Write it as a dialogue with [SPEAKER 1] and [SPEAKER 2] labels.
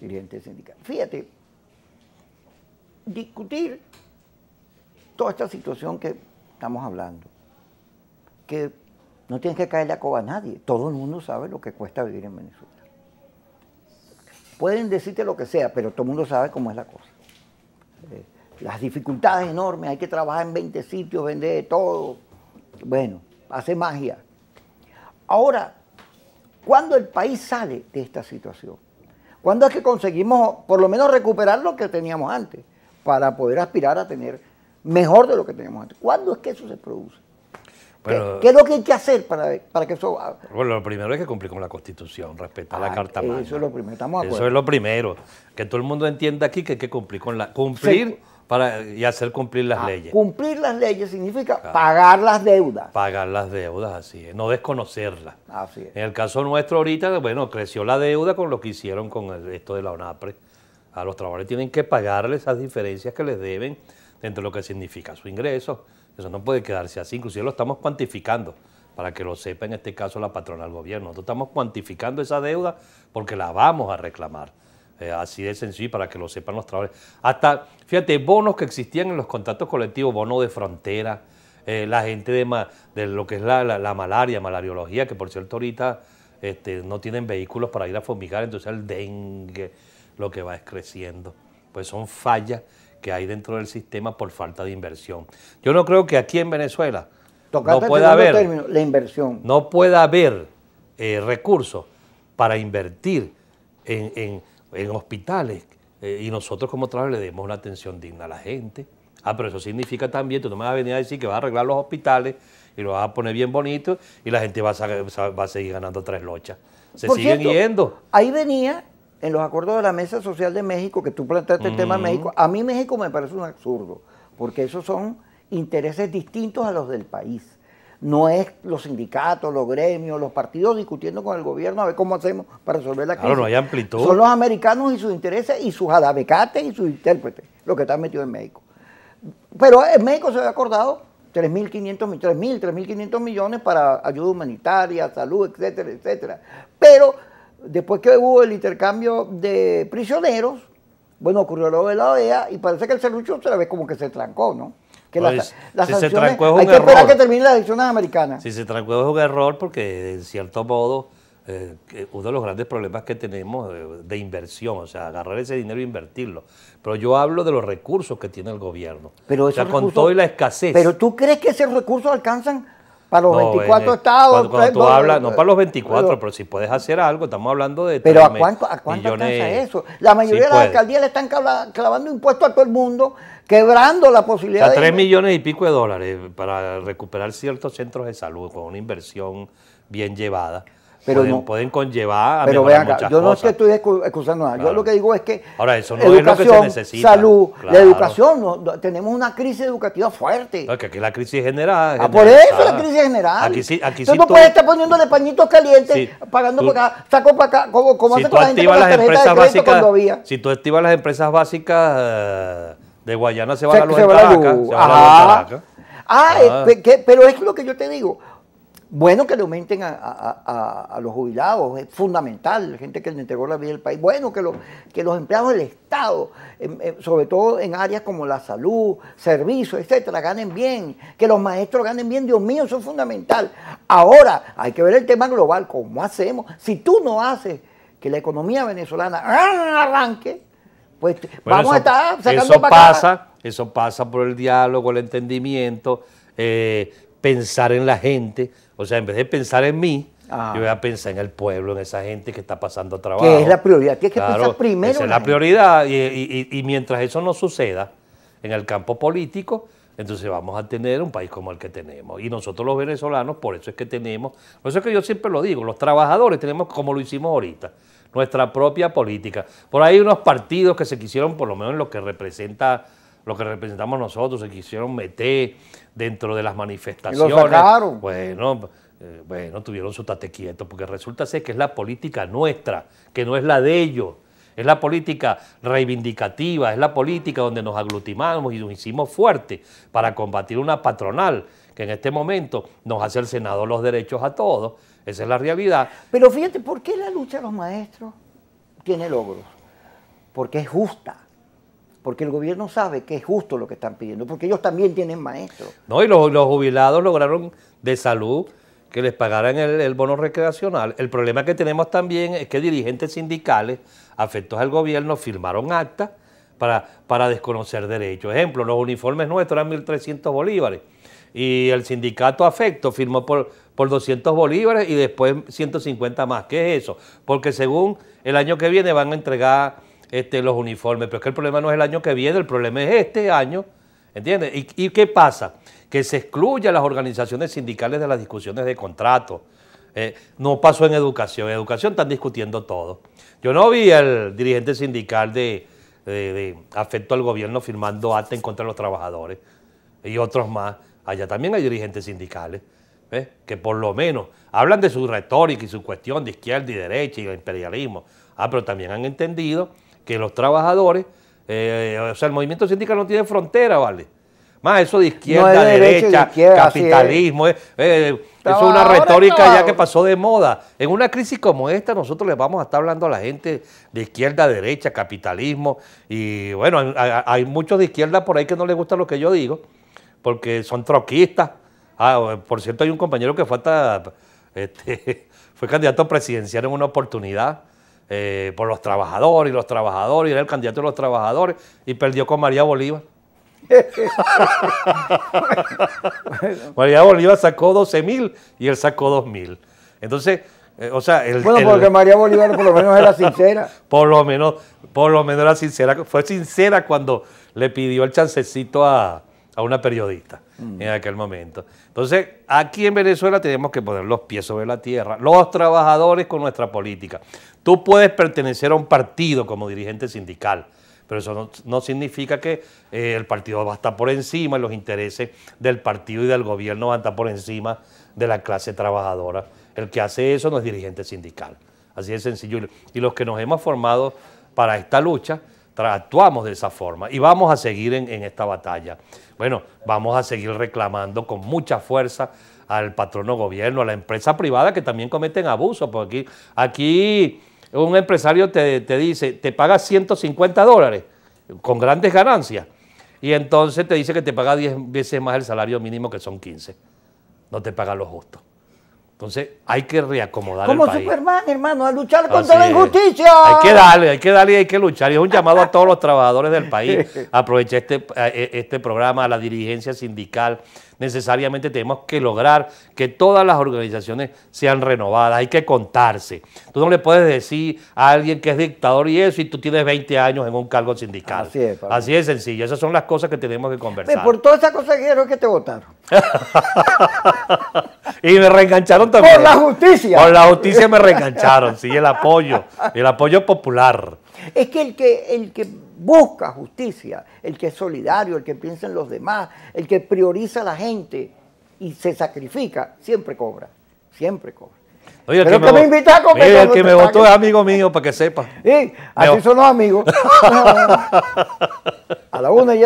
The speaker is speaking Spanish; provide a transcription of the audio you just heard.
[SPEAKER 1] dirigente sindical. Fíjate, discutir toda esta situación que estamos hablando, que no tienes que caer la coba a nadie, todo el mundo sabe lo que cuesta vivir en Venezuela. Pueden decirte lo que sea, pero todo el mundo sabe cómo es la cosa. Eh, las dificultades enormes, hay que trabajar en 20 sitios, vender todo. Bueno, hace magia. Ahora, ¿Cuándo el país sale de esta situación? ¿Cuándo es que conseguimos por lo menos recuperar lo que teníamos antes para poder aspirar a tener mejor de lo que teníamos antes? ¿Cuándo es que eso se produce?
[SPEAKER 2] ¿Qué, es lo
[SPEAKER 1] que hay que hacer para, para que eso...
[SPEAKER 2] Bueno, lo primero es que cumplir con la Constitución, respetar la ah, Carta Magna. Eso es lo primero, estamos de acuerdo. Eso es lo primero, que todo el mundo entienda aquí que hay que cumplir con la... Cumplir... Para, y hacer cumplir las ah, leyes.
[SPEAKER 1] Cumplir las leyes significa pagar las deudas.
[SPEAKER 2] Pagar las deudas, así es, no desconocerlas. Así En el caso nuestro ahorita, bueno, creció la deuda con lo que hicieron con esto de la ONAPRE. A los trabajadores tienen que pagarles esas diferencias que les deben dentro de lo que significa su ingreso. Eso no puede quedarse así, inclusive lo estamos cuantificando para que lo sepa en este caso la patrona del gobierno. Nosotros estamos cuantificando esa deuda porque la vamos a reclamar. Eh, así de sencillo para que lo sepan los trabajadores. Hasta, fíjate, bonos que existían en los contratos colectivos, bonos de frontera, eh, la gente de, de, lo que es la, malaria, malariología, que por cierto ahorita este, no tienen vehículos para ir a fumigar, entonces el dengue lo que va es creciendo. Pues son fallas que hay dentro del sistema por falta de inversión. Yo no creo que aquí en Venezuela no pueda haber
[SPEAKER 1] la inversión.
[SPEAKER 2] No pueda haber eh, recursos para invertir en en hospitales. Eh, y nosotros como trabajadores le demos una atención digna a la gente. Ah, pero eso significa también, tú no me vas a venir a decir que vas a arreglar los hospitales y los vas a poner bien bonito y la gente va a, seguir ganando tres lochas. Se Por siguen cierto,
[SPEAKER 1] Ahí venía en los acuerdos de la Mesa Social de México, que tú planteaste el tema de México. A mí México me parece un absurdo, porque esos son intereses distintos a los del país no es los sindicatos, los gremios, los partidos discutiendo con el gobierno a ver cómo hacemos para resolver la crisis. Claro, no hay amplitud. Son los americanos y sus intereses y sus adabecates y sus intérpretes, los que están metidos en México. Pero en México se había acordado 3.500 millones para ayuda humanitaria, salud, etcétera, etcétera. Pero después que hubo el intercambio de prisioneros, bueno, ocurrió lo de la OEA y parece que el se la ve como que se trancó, ¿no? que pues, se las, si hay que esperar que termine las elecciones americanas.
[SPEAKER 2] Si se trancó es un error porque, en cierto modo, eh, uno de los grandes problemas que tenemos eh, de inversión, o sea, agarrar ese dinero e invertirlo. Pero yo hablo de los recursos que tiene el gobierno. o sea, con todo y la escasez. Pero
[SPEAKER 1] tú crees que esos recursos alcanzan para los 24 eh, estados. no para los
[SPEAKER 2] 24, pero, si puedes hacer algo, estamos hablando de. Pero ¿a cuánto, a cuánto alcanza eso?
[SPEAKER 1] La mayoría de las alcaldías le están clavando impuestos a todo el mundo, quebrando la posibilidad de. Tres 3
[SPEAKER 2] millones y pico de dólares para recuperar ciertos centros de salud con una inversión bien llevada. Pero pueden, no, pueden conllevar a pero vean yo no
[SPEAKER 1] estoy excusando nada. Yo lo que digo es que
[SPEAKER 2] Ahora, eso no educación, es lo que se necesita. salud, la
[SPEAKER 1] educación, tenemos una crisis educativa fuerte.
[SPEAKER 2] No, es la crisis general. Ah, por eso la crisis general. Aquí sí, aquí sí. sí no puedes estar
[SPEAKER 1] poniéndole pañitos calientes, pagando por acá, saco para acá, como, si hace con la gente las, las básicas,
[SPEAKER 2] Si tú activas las empresas básicas, de Guayana se va se, la luz
[SPEAKER 1] Ah, pero es lo que yo te digo. Bueno que le aumenten a, los jubilados, es fundamental, la gente que le entregó la vida al país. Bueno que, lo, que los empleados del Estado, em, em, sobre todo en áreas como la salud, servicios, etcétera, ganen bien. Que los maestros ganen bien, Dios mío, eso es fundamental. Ahora, hay que ver el tema global, ¿cómo hacemos? Si tú no haces que la economía venezolana ¡ah! arranque, pues vamos a estar sacando eso pasa,
[SPEAKER 2] Eso pasa por el diálogo, el entendimiento. Eh, pensar en la gente, o sea, en vez de pensar en mí, yo ah. voy a pensar en el pueblo, en esa gente que está pasando trabajo. ¿Qué es la
[SPEAKER 1] prioridad, tienes que pensar primero. Esa es la,
[SPEAKER 2] prioridad y, mientras eso no suceda en el campo político, entonces vamos a tener un país como el que tenemos. Y nosotros los venezolanos, por eso es que tenemos, por eso es que yo siempre lo digo, los trabajadores tenemos como lo hicimos ahorita, nuestra propia política. Por ahí hay unos partidos que se quisieron, por lo menos en lo que representa lo que representamos nosotros, se quisieron meter dentro de las manifestaciones. lo Bueno, eh, bueno, tuvieron su tate quieto, porque resulta ser que es la política nuestra, que no es la de ellos. Es la política reivindicativa, es la política donde nos aglutinamos y nos hicimos fuertes para combatir una patronal que en este momento nos hace el Senado los derechos a todos. Esa es la realidad.
[SPEAKER 1] Pero fíjate, ¿por qué la lucha de los maestros tiene logros? Porque es justa porque el gobierno sabe que es justo lo que están pidiendo, porque ellos también tienen maestros.
[SPEAKER 2] No, y los, jubilados lograron de salud que les pagaran el, bono recreacional. El problema que tenemos también es que dirigentes sindicales afectos al gobierno firmaron actas para, para desconocer derechos. Ejemplo, los uniformes nuestros eran 1.300 bolívares y el sindicato afecto firmó por, por 200 bolívares y después 150 más. ¿Qué es eso? Porque según el año que viene van a entregar este, los uniformes. Pero es que el problema no es el año que viene, el problema es este año. ¿Entiendes? ¿Y, qué pasa? Que se excluye a las organizaciones sindicales de las discusiones de contrato eh, no pasó en educación. En educación están discutiendo todo. Yo no vi al dirigente sindical de, afecto al gobierno firmando acta en contra de los trabajadores y otros más. Allá también hay dirigentes sindicales que por lo menos hablan de su retórica y su cuestión de izquierda y derecha y el imperialismo. Ah, pero también han entendido que los trabajadores, eh, o sea, el movimiento sindical no tiene frontera, ¿vale? Más eso de izquierda, derecha, capitalismo, es. Eh, eh, eso es una retórica ya que pasó de moda. En una crisis como esta nosotros le vamos a estar hablando a la gente de izquierda, derecha, capitalismo, y bueno, hay, muchos de izquierda por ahí que no les gusta lo que yo digo, porque son troquistas. Ah, por cierto, hay un compañero que falta, este, fue candidato presidencial en una oportunidad. Eh, por los trabajadores y los trabajadores, y era el candidato de los trabajadores y perdió con María Bolívar. María Bolívar sacó 12.000 y él sacó 2.000 Entonces, eh, o sea, el, bueno, porque
[SPEAKER 1] María Bolívar por lo menos era sincera.
[SPEAKER 2] Por lo menos, por lo menos era sincera. Fue sincera cuando le pidió el chancecito a, a una periodista en aquel momento. Entonces, aquí en Venezuela tenemos que poner los pies sobre la tierra, los trabajadores con nuestra política. Tú puedes pertenecer a un partido como dirigente sindical, pero eso no, significa que eh, el partido va a estar por encima, los intereses del partido y del gobierno van a estar por encima de la clase trabajadora. El que hace eso no es dirigente sindical. Así de sencillo. Y los que nos hemos formado para esta lucha, actuamos de esa forma y vamos a seguir en, esta batalla. Bueno, vamos a seguir reclamando con mucha fuerza al patrono gobierno, a la empresa privada que también cometen abusos, porque aquí, aquí un empresario te, te dice, te paga 150 dólares con grandes ganancias y entonces te dice que te paga 10 veces más el salario mínimo que son 15. No te paga lo justo. Entonces hay que reacomodar Como el país. Como
[SPEAKER 1] Superman, hermano, a luchar contra la injusticia. Hay que darle,
[SPEAKER 2] hay que darle y hay que luchar. Y es un llamado a todos los trabajadores del país. Aprovecha este, eh, eh, este programa, a la dirigencia sindical. Necesariamente tenemos que lograr que todas las organizaciones sean renovadas. Hay que contarse. Tú no le puedes decir a alguien que es dictador y eso, y tú tienes 20 años en un cargo sindical. Así es, sencillo. Esas son las cosas que tenemos que conversar. Por
[SPEAKER 1] todas esas cosas quiero que te votaron.
[SPEAKER 2] y me reengancharon también. Por la
[SPEAKER 1] justicia. Por la justicia me reengancharon, sí, el apoyo,
[SPEAKER 2] el apoyo popular.
[SPEAKER 1] Es que el que, el que busca justicia, el que es solidario, el que piensa en los demás, el que prioriza a la gente y se sacrifica, siempre cobra, siempre cobra.
[SPEAKER 2] Oye, el que, me, el que me votó es amigo mío, para que sepa.
[SPEAKER 1] Sí, así son los amigos. a la una y